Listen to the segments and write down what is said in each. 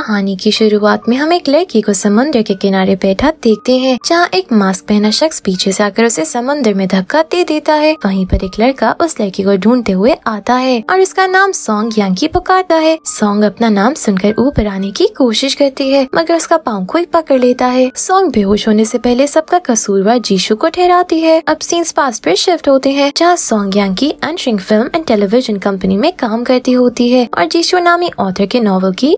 कहानी की शुरुआत में हम एक लड़की को समुद्र के किनारे बैठा देखते हैं जहाँ एक मास्क पहना शख्स पीछे से आकर उसे समुद्र में धक्का दे देता है वहीं पर एक लड़का उस लड़की को ढूंढते हुए आता है और उसका नाम सॉन्ग यांकी पुकारता है सॉन्ग अपना नाम सुनकर ऊपर आने की कोशिश करती है मगर उसका पाँव कोई पकड़ लेता है सॉन्ग बेहोश होने से पहले सबका कसूरवार जीशु को ठहराती है अब सीन्स पास पर शिफ्ट होते हैं जहाँ Song Yanqi entering film and television company में काम करती होती है और जीशु नामी ऑथर के नॉवल की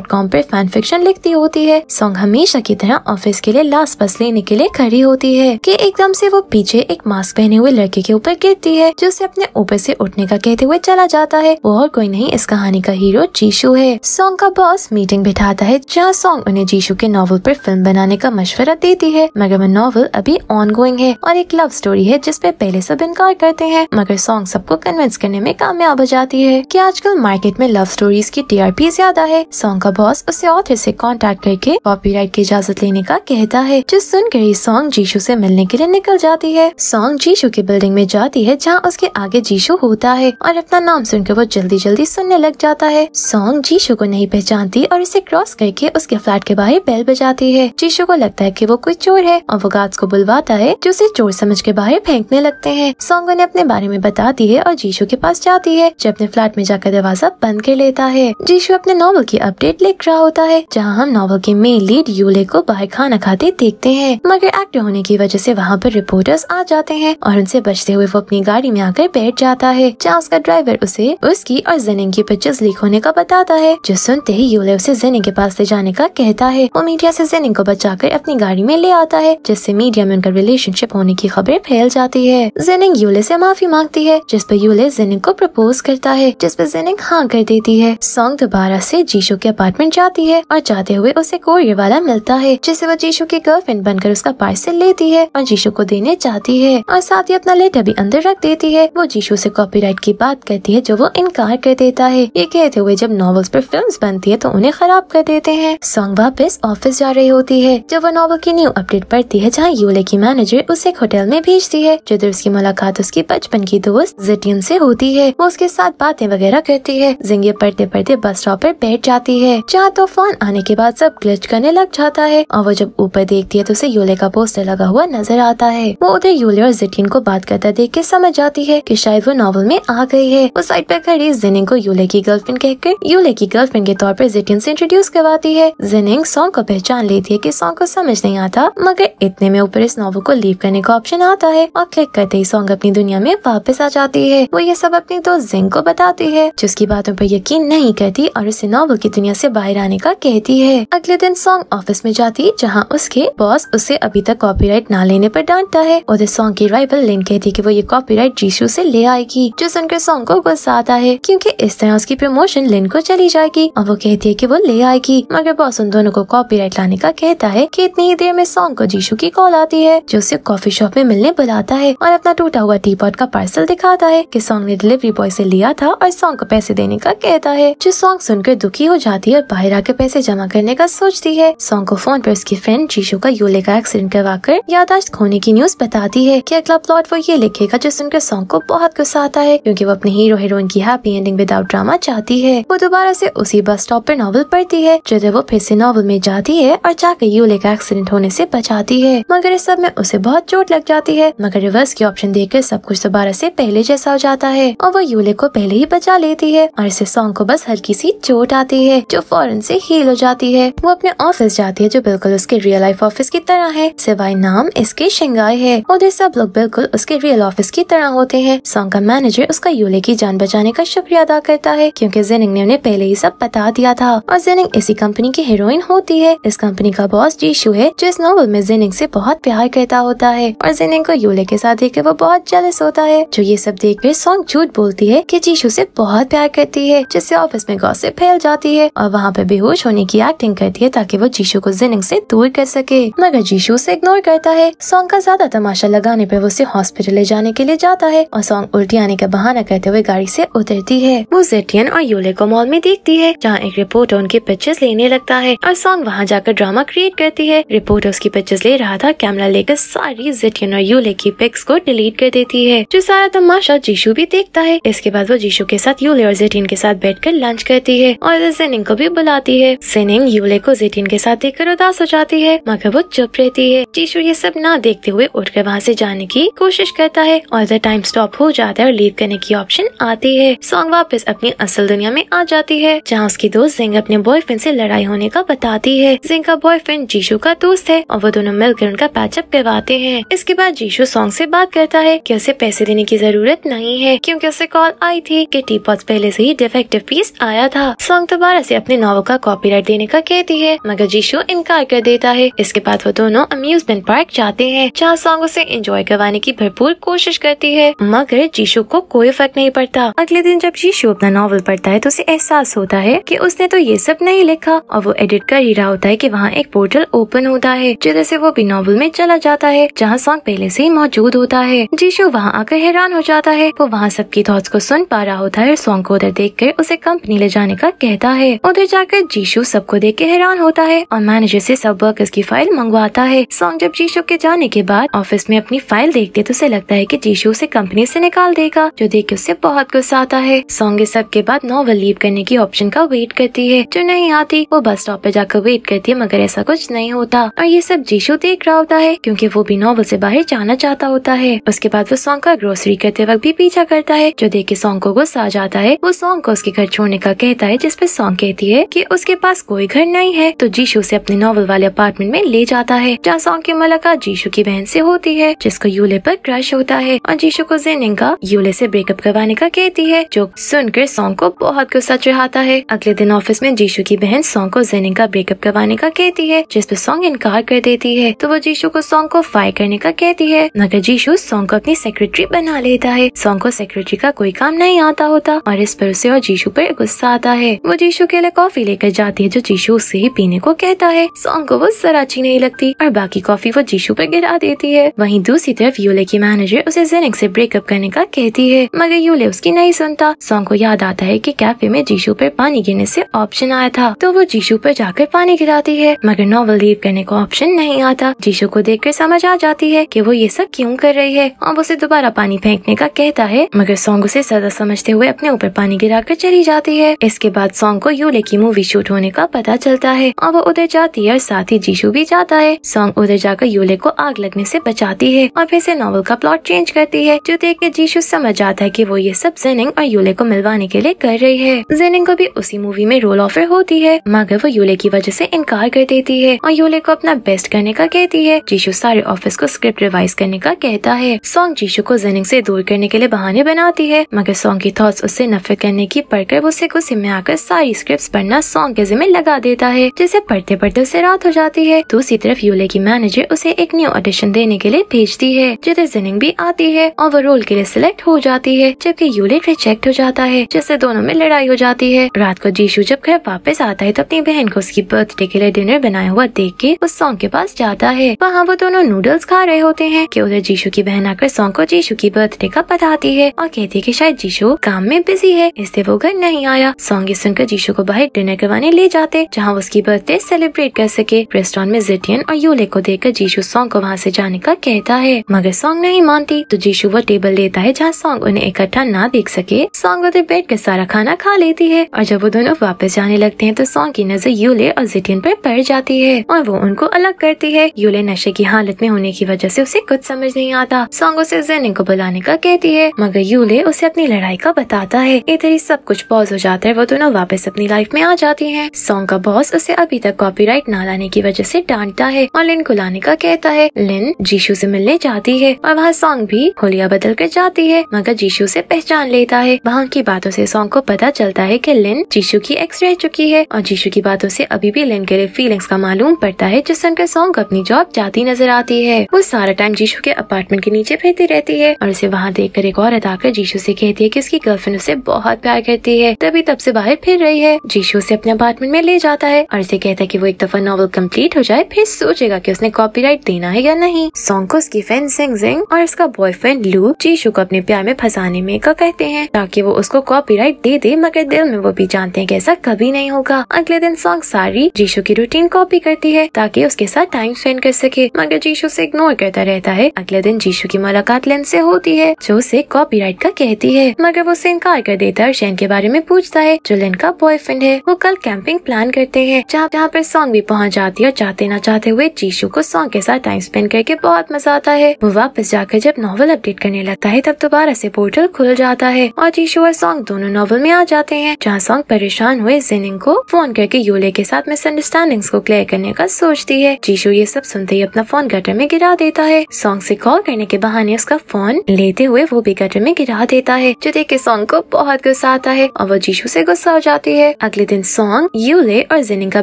डॉट कॉम पर फैन फिक्शन लिखती होती है सॉन्ग हमेशा की तरह ऑफिस के लिए लास्ट बस लेने के लिए खड़ी होती है कि एकदम से वो पीछे एक मास्क पहने हुए लड़के के ऊपर गिरती है जो उसे अपने ऊपर से उठने का कहते हुए चला जाता है वो और कोई नहीं इस कहानी का हीरो जीशू है सॉन्ग का बॉस मीटिंग बिठाता है जहाँ सॉन्ग उन्हें जीशू के नॉवल पर फिल्म बनाने का मशवरा देती है मगर वो नॉवल अभी ऑन गोइंग है और एक लव स्टोरी है जिसपे पहले सब इनकार करते हैं मगर सॉन्ग सबको कन्विंस करने में कामयाब हो जाती है की आजकल मार्केट में लव स्टोरीज की टीआरपी ज्यादा है सॉन्ग का का बॉस उसे ऑथर से कांटेक्ट करके कॉपीराइट की इजाजत लेने का कहता है जो सुनकर ही सॉन्ग जीशु से मिलने के लिए निकल जाती है सॉन्ग जीशू के बिल्डिंग में जाती है जहाँ उसके आगे जीशू होता है और अपना नाम सुनकर वो जल्दी जल्दी सुनने लग जाता है सॉन्ग जीशू को नहीं पहचानती और इसे क्रॉस करके उसके फ्लैट के बाहर बेल बजाती है जीशु को लगता है की वो कोई चोर है और वो गार्ड्स को बुलवाता है जो उसे चोर समझ के बाहर फेंकने लगते है सॉन्ग उन्हें अपने बारे में बताती है और जीशू के पास जाती है जो अपने फ्लैट में जाकर दरवाजा बंद कर लेता है जीशु अपने नॉवल की अपडेट लीड रहा होता है जहाँ हम नॉवल के मेन लीड यूले को बाहर खाना खाते देखते हैं मगर एक्टर होने की वजह से वहाँ पर रिपोर्टर्स आ जाते हैं और उनसे बचते हुए वो अपनी गाड़ी में आकर बैठ जाता है जहाँ उसका ड्राइवर उसे उसकी और जनिंग की पिक्चर्स लीक होने का बताता है जो सुनते ही यूले उसे जेनिंग के पास ले जाने का कहता है वो मीडिया ऐसी जेनिंग को कर अपनी गाड़ी में ले आता है जिससे मीडिया में उनका रिलेशनशिप होने की खबरें फैल जाती है जेनिंग यूले ऐसी माफी मांगती है जिस पर यूले जेनिंग को प्रपोज करता है जिस पर जेनिंग हाँ कर देती है सॉन्ग दोबारा ऐसी जीशो के पास अपार्टमेंट जाती है और जाते हुए उसे कोरियर वाला मिलता है जिसे वो जीशू की गर्लफ्रेंड बनकर उसका पार्सल लेती है और जीशु को देने जाती है और साथ ही अपना लेटर भी अंदर रख देती है वो जीशू से कॉपीराइट की बात करती है जो वो इनकार कर देता है ये कहते हुए जब नॉवल्स पर फिल्म बनती है तो उन्हें खराब कर देते हैं सॉन्ग वापस ऑफिस जा रही होती है जब वो नॉवल की न्यू अपडेट पढ़ती है जहाँ यूले की मैनेजर उसे एक होटल में भेजती है जिधर उसकी मुलाकात उसकी बचपन की दोस्त तो जिटियन से होती है वो उसके साथ बातें वगैरह करती है जिंगे पढ़ते पढ़ते बस स्टॉप पर बैठ जाती है है जहाँ तूफान तो आने के बाद सब ग्लिच करने लग जाता है और वो जब ऊपर देखती है तो उसे यूले का पोस्टर लगा हुआ नजर आता है वो उधर यूले और जिटिन को बात करता देख के समझ जाती है की शायद वो नॉवल में आ गई है वो साइड पे खड़ी जेनिंग को यूले की गर्लफ्रेंड कहकर यूले की गर्लफ्रेंड के तौर पर जिटिन से इंट्रोड्यूस करवाती है जेनिंग सॉन्ग को पहचान लेती है की सॉन्ग को समझ नहीं आता मगर इतने में ऊपर इस नॉवल को लीव करने का ऑप्शन आता है और क्लिक करते ही सॉन्ग अपनी दुनिया में वापस आ जाती है वो ये सब अपनी दोस्त जिंग को बताती है जिसकी बातों पर यकीन नहीं करती और उसे नॉवल की दुनिया उसे बाहर आने का कहती है अगले दिन सॉन्ग ऑफिस में जाती जहाँ उसके बॉस उसे अभी तक कॉपीराइट ना लेने पर डांटता है और सॉन्ग की राइवल लिन कहती कि वो ये कॉपीराइट जीशू से ले आएगी जो सुनकर सॉन्ग को गुस्सा आता है क्योंकि इस तरह उसकी प्रमोशन लिन को चली जाएगी और वो कहती है की वो ले आएगी मगर बॉस उन दोनों को कॉपी लाने का कहता है की इतनी ही देर में सॉन्ग को जीशू की कॉल आती है जो उसे कॉफी शॉप में मिलने बुलाता है और अपना टूटा हुआ टी पॉट का पार्सल दिखाता है की सॉन्ग ने डिलीवरी बॉय ऐसी लिया था और सॉन्ग को पैसे देने का कहता है जो सॉन्ग सुनकर दुखी हो जाती करती है और बाहरा के पैसे जमा करने का सोचती है सॉन्ग को फोन पर उसकी फ्रेंड जीशो का यूले का एक्सीडेंट करवा कर यादाश्त खोने की न्यूज बताती है की अगला प्लॉट वो ये लिखेगा जो सुनकर सॉन्ग को बहुत गुस्सा आता है क्यूँकी वो अपने हीरो हीरोइन की हैप्पी एंडिंग विदाउट ड्रामा चाहती है वो दोबारा से उसी बस स्टॉप पर नॉवल पढ़ती है जो वो फिर से नॉवल में जाती है और जाकर यूले का एक्सीडेंट होने से बचाती है मगर इस सब में उसे बहुत चोट लग जाती है मगर रिवर्स की ऑप्शन देकर सब कुछ दोबारा से पहले जैसा हो जाता है और वो यूले को पहले ही बचा लेती है और इसे सॉन्ग को बस हल्की सी चोट आती है जो जो फौरन से हील हो जाती है वो अपने ऑफिस जाती है जो बिल्कुल उसके रियल लाइफ ऑफिस की तरह है सिवाय नाम इसके शिंगाई है उधर सब लोग बिल्कुल उसके रियल ऑफिस की तरह होते हैं सॉन्ग का मैनेजर उसका यूले की जान बचाने का शुक्रिया अदा करता है क्यूँकी जेनिंग ने उन्हें पहले ही सब बता दिया था और जेनिंग इसी कंपनी की हीरोइन होती है इस कंपनी का बॉस जीशू है जो इस नॉवल में जेनिंग ऐसी बहुत प्यार करता होता है और जेनिंग को यूले के साथ देख वो बहुत जलस होता है जो ये सब देख कर सॉन्ग झूठ बोलती है की जीशू ऐसी बहुत प्यार करती है जिससे ऑफिस में गौसे फैल जाती है और वहाँ पे बेहोश होने की एक्टिंग करती है ताकि वो जीशू को जिनिंग से दूर कर सके मगर जीशू उसे इग्नोर करता है सॉन्ग का ज्यादा तमाशा लगाने पर वो उसे हॉस्पिटल ले जाने के लिए जाता है और सॉन्ग उल्टी आने का बहाना करते हुए गाड़ी से उतरती है वो जेटियन और यूले को मॉल में देखती है जहाँ एक रिपोर्टर उनके पिक्चर्स लेने लगता है और सॉन्ग वहाँ जाकर ड्रामा क्रिएट करती है रिपोर्टर उसकी पिक्चर्स ले रहा था कैमरा लेकर सारी जेटियन और यूले की पिक्स को डिलीट कर देती है जो सारा तमाशा जीशू भी देखता है इसके बाद वो जीशू के साथ यूले और जेटियन के साथ बैठ कर लंच करती है और जेनिंग को भी बुलाती है सिनिंग यूले को जेटिन के साथ देखकर उदास हो जाती है मगर वो चुप रहती है टीशु ये सब ना देखते हुए उठ कर वहाँ से जाने की कोशिश करता है और द टाइम स्टॉप हो जाता है और लीव करने की ऑप्शन आती है सॉन्ग वापस अपनी असल दुनिया में आ जाती है जहाँ उसकी दोस्त जिंग अपने बॉयफ्रेंड से लड़ाई होने का बताती है जिंग का बॉयफ्रेंड जीशू का दोस्त है और वो दोनों मिलकर उनका पैचअप करवाते हैं इसके बाद जीशू सॉन्ग से बात करता है कि उसे पैसे देने की जरूरत नहीं है क्योंकि उसे कॉल आई थी कि टीपॉट पहले से ही डिफेक्टिव पीस आया था सॉन्ग दोबारा से अपने अपने नॉवल का कॉपीराइट देने का कहती है मगर जीशो इनकार कर देता है इसके बाद वो दोनों अम्यूजमेंट पार्क जाते हैं जहाँ सॉन्ग उसे एंजॉय करवाने की भरपूर कोशिश करती है मगर जीशो को कोई फर्क नहीं पड़ता अगले दिन जब जीशो अपना नॉवल पढ़ता है तो उसे एहसास होता है कि उसने तो ये सब नहीं लिखा और वो एडिट कर ही रहा होता है कि वहाँ एक पोर्टल ओपन होता है जिधर से वो भी नॉवल में चला जाता है जहाँ सॉन्ग पहले से ही मौजूद होता है जीशो वहाँ आकर हैरान हो जाता है वो वहाँ सबकी थॉट्स को सुन पा रहा होता है और सॉन्ग को उधर देख कर उसे कंपनी ले जाने का कहता है उधर आगे जाकर जीशु सबको देख के हैरान होता है और मैनेजर से सब वर्कर्स की फाइल मंगवाता है सॉन्ग जब जीशु के जाने के बाद ऑफिस में अपनी फाइल देखते तो उसे लगता है की जीशू उसे कंपनी से निकाल देगा जो देख के उसे बहुत गुस्सा आता है सॉन्ग इस सब के बाद नॉवल लीव करने की ऑप्शन का वेट करती है जो नहीं आती वो बस स्टॉप पे जाकर वेट करती है मगर ऐसा कुछ नहीं होता और ये सब जीशू देख रहा होता है क्योंकि वो भी नॉवल से बाहर जाना चाहता होता है उसके बाद वो सॉन्ग का ग्रोसरी करते वक्त भी पीछा करता है जो देख के सॉन्ग को गुस्सा आ जाता है वो सॉन्ग को उसके घर छोड़ने का कहता है जिसपे सॉन्ग कहती है कहती है कि उसके पास कोई घर नहीं है तो जीशू उसे अपने नॉवल वाले अपार्टमेंट में ले जाता है जहाँ सॉन्ग की मुलाकात जीशू की बहन से होती है जिसको यूले पर क्रश होता है और जीशू को जेनिंग का यूले से ब्रेकअप करवाने का कहती है जो सुनकर सॉन्ग को बहुत गुस्सा चढ़ाता है अगले दिन ऑफिस में जीशू की बहन सॉन्ग को जेनिंग का ब्रेकअप करवाने का कहती है जिसपे सॉन्ग इनकार कर देती है तो वो जीशू को सॉन्ग को फायर करने का कहती है मगर जीशू सॉन्ग को अपनी सेक्रेटरी बना लेता है सॉन्ग को सेक्रेटरी का कोई काम नहीं आता होता और इस पर उसे और जीशु पर गुस्सा आता है वो जीशु के लिए कॉफी लेकर जाती है जो जीशू उससे ही पीने को कहता है सॉन्ग को वो जरा अच्छी नहीं लगती और बाकी कॉफी वो जीशू पर गिरा देती है वहीं दूसरी तरफ यूले की मैनेजर उसे जेनिक से ब्रेकअप करने का कहती है मगर यूले उसकी नहीं सुनता सॉन्ग को याद आता है की कैफे में जीशू पर पानी गिरने से ऑप्शन आया था तो वो जीशू पर जाकर पानी गिराती है मगर नॉवल लीव करने का ऑप्शन नहीं आता जीशू को देख कर समझ आ जाती है की वो ये सब क्यूँ कर रही है और उसे दोबारा पानी फेंकने का कहता है मगर सॉन्ग उसे सजा समझते हुए अपने ऊपर पानी गिरा कर चली जाती है इसके बाद सॉन्ग को यूले गाने की मूवी शूट होने का पता चलता है और वो उधर जाती है और साथ ही जीशु भी जाता है सॉन्ग उधर जाकर यूले को आग लगने से बचाती है और फिर से नॉवल का प्लॉट चेंज करती है जो देख के जीशु समझ जाता है की वो ये सब जेनिंग और यूले को मिलवाने के लिए कर रही है जेनिंग को भी उसी मूवी में रोल ऑफर होती है मगर वो यूले की वजह से इनकार कर देती है और यूले को अपना बेस्ट करने का कहती है जीशु सारे ऑफिस को स्क्रिप्ट रिवाइज करने का कहता है सॉन्ग जीशु को जेनिंग से दूर करने के लिए बहाने बनाती है मगर सॉन्ग की थॉट्स उससे नफरत करने की पढ़कर वो उससे गुस्से में आकर सारी स्क्रिप्ट बन्ना सॉन्ग के जिम्मे लगा देता है जिसे पढ़ते पढ़ते उसे रात हो जाती है दूसरी तरफ यूले की मैनेजर उसे एक न्यू ऑडिशन देने के लिए भेजती है जिसे जिनिंग भी आती है और वो रोल के लिए सिलेक्ट हो जाती है जबकि यूले रिजेक्ट हो जाता है जिससे दोनों में लड़ाई हो जाती है रात को जीशू जब घर वापस आता है तो अपनी बहन को उसकी बर्थडे के लिए डिनर बनाया हुआ देख के उस सॉन्ग के पास जाता है वहाँ वो दोनों नूडल्स खा रहे होते हैं की उधर जीशु की बहन आकर सॉन्ग को जीशू की बर्थडे का बताती है और कहती है की शायद जीशू काम में बिजी है इसलिए वो घर नहीं आया सॉन्ग ये सुनकर जीशू को बाहर बाहर डिनर करवाने ले जाते जहाँ उसकी बर्थडे सेलिब्रेट कर सके रेस्टोरेंट में जिटियन और यूले को देखकर जीशू सॉन्ग को वहाँ ऐसी जाने का कहता है मगर सॉन्ग नहीं मानती तो जीशू वो टेबल लेता है जहाँ सॉन्ग उन्हें इकट्ठा ना देख सके सॉन्ग उधर बैठ कर सारा खाना खा लेती है और जब वो दोनों वापस जाने लगते है तो सॉन्ग की नजर यूले और जिटियन पर पड़ जाती है और वो उनको अलग करती है यूले नशे की हालत में होने की वजह ऐसी उसे कुछ समझ नहीं आता सॉन्ग उसे जेनिंग को बुलाने का कहती है मगर यूले उसे अपनी लड़ाई का बताता है इधर ही सब कुछ पॉज हो जाता है वो दोनों वापस अपनी लाइफ कॉपीराइट में आ जाती है सॉन्ग का बॉस उसे अभी तक कॉपीराइट ना लाने की वजह से डांटता है और लिन को लाने का कहता है लिन जीशू से मिलने जाती है और वहाँ सॉन्ग भी होलिया बदल कर जाती है मगर जीशु से पहचान लेता है वहाँ की बातों से सॉन्ग को पता चलता है की लिन जीशू की एक्स रह चुकी है और जीशू की बातों से अभी भी लिन के लिए फीलिंग्स का मालूम पड़ता है जिससे उनका सॉन्ग अपनी जॉब जाती नजर आती है वो सारा टाइम जीशू के अपार्टमेंट के नीचे फिरती रहती है और उसे वहाँ देख कर एक और अदाकर जीशू से कहती है की उसकी गर्लफ्रेंड उसे बहुत प्यार करती है तभी तब से बाहर फिर रही है शीशू उसे अपने अपार्टमेंट में ले जाता है और इसे कहता है कि वो एक दफा नॉवल कंप्लीट हो जाए फिर सोचेगा कि उसने कॉपीराइट देना है या नहीं सॉन्ग को उसकी फैन सिंग सिंग और उसका बॉयफ्रेंड लू शीशू को अपने प्यार में फंसाने में का कहते हैं ताकि वो उसको कॉपीराइट दे दे मगर दिल में वो भी जानते हैं कि ऐसा कभी नहीं होगा अगले दिन सॉन्ग सारी जीशो की रूटीन कॉपी करती है ताकि उसके साथ टाइम स्पेंड कर सके मगर जीशो उसे इग्नोर करता रहता है अगले दिन जीशो की मुलाकात लेन से होती है जो उसे कॉपीराइट का कहती है मगर वो उसे इनकार कर देता है और शैन के बारे में पूछता है जो लेन का बॉयफ्रेंड है है वो कल कैंपिंग प्लान करते हैं जहाँ जहाँ पर सॉन्ग भी पहुँच जाती है और चाहते ना चाहते हुए जीशू को सॉन्ग के साथ टाइम स्पेंड करके बहुत मजा आता है वो वापस जाकर जब नॉवल अपडेट करने लगता है तब दोबारा से पोर्टल खुल जाता है और जीशू और सॉन्ग दोनों नॉवल में आ जाते हैं जहाँ सॉन्ग परेशान हुए जिनिंग को फोन करके योले के साथ मिसअंडरस्टैंडिंग को क्लियर करने का सोचती है जीशू ये सब सुनते ही अपना फोन गटर में गिरा देता है सॉन्ग ऐसी कॉल करने के बहाने उसका फोन लेते हुए वो भी गटर में गिरा देता है जो देख के सॉन्ग को बहुत गुस्सा आता है और वो जीशू ऐसी गुस्सा हो जाती है अगले अगले दिन सॉन्ग यूले और जेनिंग का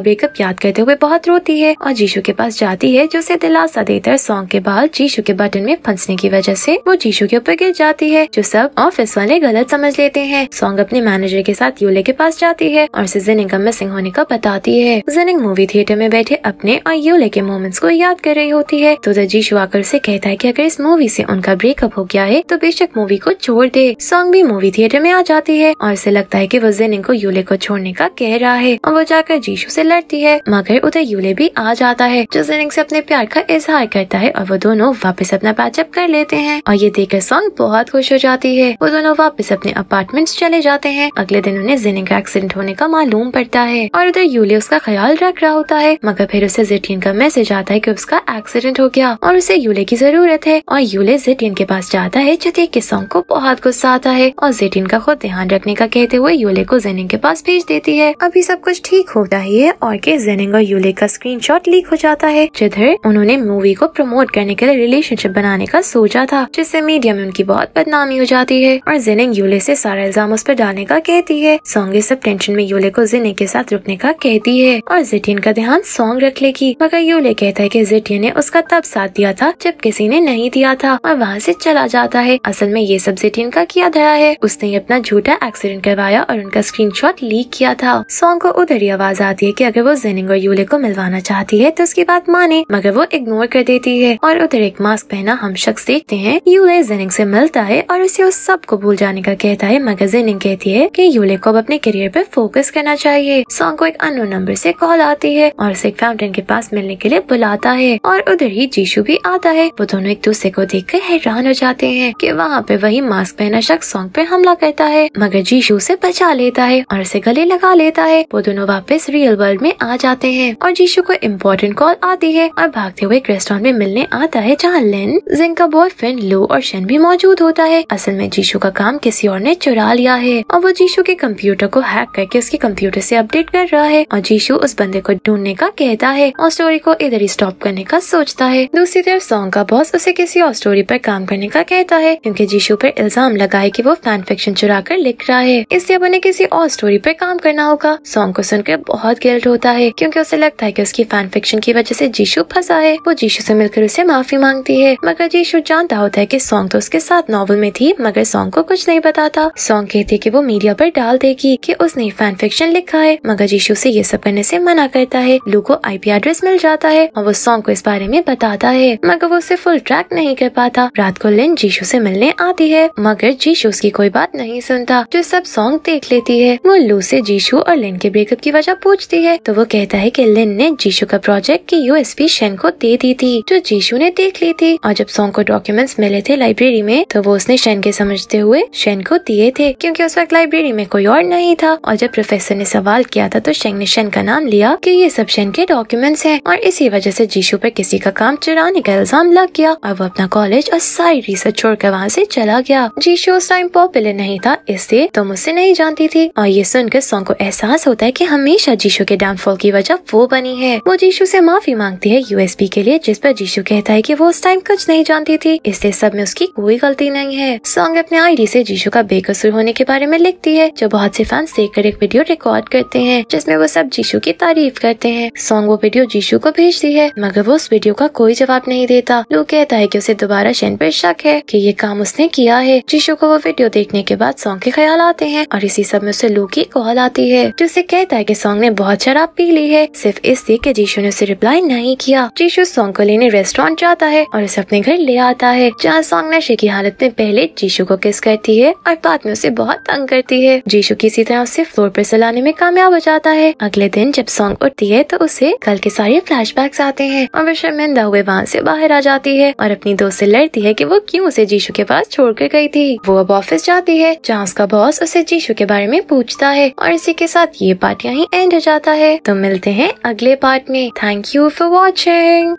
ब्रेकअप याद करते हुए बहुत रोती है और जीशू के पास जाती है जो उसे दिलासा देता है सॉन्ग के बाद जीशू के बटन में फंसने की वजह से वो जीशू के ऊपर गिर जाती है जो सब ऑफिस वाले गलत समझ लेते हैं सॉन्ग अपने मैनेजर के साथ यूले के पास जाती है और उसे जेनिंग का मिसिंग होने का बताती है जेनिंग मूवी थिएटर में बैठे अपने और यूले के मोमेंट्स को याद कर रही होती है तो जीशू आकर से कहता है कि अगर इस मूवी से उनका ब्रेकअप हो गया है तो बेशक मूवी को छोड़ दे सॉन्ग भी मूवी थिएटर में आ जाती है और उसे लगता है कि वो जेनिंग को यूले को छोड़ने का कह रहा है और वो जाकर जीशू से लड़ती है मगर उधर यूले भी आ जाता है जो जेनिंग से अपने प्यार का इजहार करता है और वो दोनों वापस अपना पैचअप कर लेते हैं और ये देखकर सॉन्ग बहुत खुश हो जाती है वो दोनों वापस अपने अपार्टमेंट चले जाते हैं अगले दिन उन्हें जेनिंग का एक्सीडेंट होने का मालूम पड़ता है और उधर यूले उसका ख्याल रख रहा होता है मगर फिर उसे जेटिन का मैसेज आता है की उसका एक्सीडेंट हो गया और उसे यूले की जरूरत है और यूले जेटिन के पास जाता है जो देख के सॉन्ग को बहुत गुस्सा आता है और जेटिन का खुद ध्यान रखने का कहते हुए यूले को जेनिंग के पास भेज देते होती है अभी सब कुछ ठीक होता ही है और के और यूले का शॉट लीक हो जाता है जिधर उन्होंने मूवी को प्रमोट करने के लिए रिलेशनशिप बनाने का सोचा था जिससे मीडिया में उनकी बहुत बदनामी हो जाती है और जेनिंग यूले से सारा इल्जाम उस पर डालने का कहती है सॉन्ग इस सब टेंशन में यूले को जिने के साथ रुकने का कहती है और जेटिन का ध्यान सॉन्ग रख लेगी मगर यूले कहता है की जेटिन ने उसका तब साथ दिया था जब किसी ने नहीं दिया था और वहाँ ऐसी चला जाता है असल में ये सब जेटिन का किया गया है उसने अपना झूठा एक्सीडेंट करवाया और उनका स्क्रीनशॉट लीक किया था सॉन्ग को उधर ही आवाज आती है कि अगर वो जेनिंग और यूले को मिलवाना चाहती है तो उसकी बात माने मगर वो इग्नोर कर देती है और उधर एक मास्क पहना हम शख्स देखते हैं यूले जेनिंग से मिलता है और उसे उस सब को भूल जाने का कहता है मगर जेनिंग कहती है कि यूले को अब अपने करियर पर फोकस करना चाहिए सॉन्ग को एक अनु नंबर से कॉल आती है और उसे एक फाउंटेन के पास मिलने के लिए बुलाता है और उधर ही जीशू भी आता है वो दोनों एक दूसरे को देख कर हैरान हो जाते हैं की वहाँ पे वही मास्क पहना शख्स सॉन्ग पर हमला करता है मगर जीशू उसे बचा लेता है और उसे गले लगा उठा लेता है वो दोनों वापस रियल वर्ल्ड में आ जाते हैं और जीशु को इम्पोर्टेंट कॉल आती है और भागते हुए एक रेस्टोरेंट में मिलने आता है जहाँ लेन जिंक का बॉयफ्रेंड लू और शेन भी मौजूद होता है असल में जीशु का काम किसी और ने चुरा लिया है और वो जीशु के कंप्यूटर को हैक करके उसके कंप्यूटर ऐसी अपडेट कर रहा है और जीशु उस बंदे को ढूंढने का कहता है और स्टोरी को इधर ही स्टॉप करने का सोचता है दूसरी तरफ सॉन्ग का बॉस उसे किसी और स्टोरी पर काम करने का कहता है क्योंकि जीशु पर इल्जाम लगा है कि वो फैन फिक्शन चुरा कर लिख रहा है इससे अब उन्हें किसी और स्टोरी पर काम करना पहना होगा सॉन्ग को सुनकर बहुत गिल्ट होता है क्योंकि उसे लगता है कि उसकी फैन फिक्शन की वजह से जीशु फंसा है वो जीशु से मिलकर उसे माफी मांगती है मगर जीशु जानता होता है कि सॉन्ग तो उसके साथ नॉवल में थी मगर सॉन्ग को कुछ नहीं बताता सॉन्ग कहती है की वो मीडिया पर डाल देगी की उसने फैन फिक्शन लिखा है मगर जीशु ऐसी ये सब करने ऐसी मना करता है लू को पी एड्रेस मिल जाता है और वो सॉन्ग को इस बारे में बताता है मगर वो उसे फुल ट्रैक नहीं कर पाता रात को लिन जीशु ऐसी मिलने आती है मगर जीशु उसकी कोई बात नहीं सुनता जो सब सॉन्ग देख लेती है वो लू से जीशु जीशू और लिन के ब्रेकअप की वजह पूछती है तो वो कहता है कि लिन ने जीशु का प्रोजेक्ट की यूएसपी शेन को दे दी थी जो जीशु ने देख ली थी और जब सॉन्ग को डॉक्यूमेंट्स मिले थे लाइब्रेरी में तो वो उसने शेन के समझते हुए शेन को दिए थे क्योंकि उस वक्त लाइब्रेरी में कोई और नहीं था और जब प्रोफेसर ने सवाल किया था तो शेन ने शेन का नाम लिया की ये सब शेन के डॉक्यूमेंट्स है और इसी वजह से जीशु पर किसी का काम चुराने का इल्जाम लग गया और वो अपना कॉलेज और सारी रिसर्च छोड़कर वहाँ से चला गया जीशू उस टाइम पॉपुलर नहीं था इससे तुम तो मुझसे नहीं जानती थी और ये सुनकर सॉन्ग को एहसास होता है कि हमेशा जीशु के डाउनफॉल की वजह वो बनी है वो जीशु से माफी मांगती है यूएसबी के लिए जिस पर जीशु कहता है कि वो उस टाइम कुछ नहीं जानती थी इसलिए सब में उसकी कोई गलती नहीं है सॉन्ग अपने आईडी से जीशु का बेकसूर होने के बारे में लिखती है जो बहुत से फैंस देखकर एक वीडियो रिकॉर्ड करते हैं जिसमे वो सब जीशु की तारीफ करते हैं सॉन्ग वो वीडियो जीशु को भेजती है मगर वो उस वीडियो का कोई जवाब नहीं देता लोग कहता है की उसे दोबारा शैन पर शक है की ये काम उसने किया है जीशु को वो वीडियो देखने के बाद सॉन्ग के ख्याल आते हैं और इसी सब में उसे लू की कॉल आती है जाती है जो उसे कहता है कि सॉन्ग ने बहुत शराब पी ली है सिर्फ इसलिए कि जीशु ने उसे रिप्लाई नहीं किया जीशू सॉन्ग को लेने रेस्टोरेंट जाता है और उसे अपने घर ले आता है जहाँ सॉन्ग नशे की हालत में पहले जीशू को किस करती है और बाद में उसे बहुत तंग करती है जीशू किसी तरह उसे फ्लोर पर सलाने में कामयाब हो जाता है अगले दिन जब सॉन्ग उठती है तो उसे कल के सारे बैक्स आते हैं और वो शर्मिंदा हुए वहाँ से बाहर आ जाती है और अपनी दोस्त से लड़ती है कि वो क्यों उसे जीशू के पास छोड़ कर गई थी वो अब ऑफिस जाती है जहाँ उसका बॉस उसे जीशू के बारे में पूछता है और इसे इसी के साथ ये पार्ट यहीं एंड हो जाता है तो मिलते हैं अगले पार्ट में थैंक यू फॉर वॉचिंग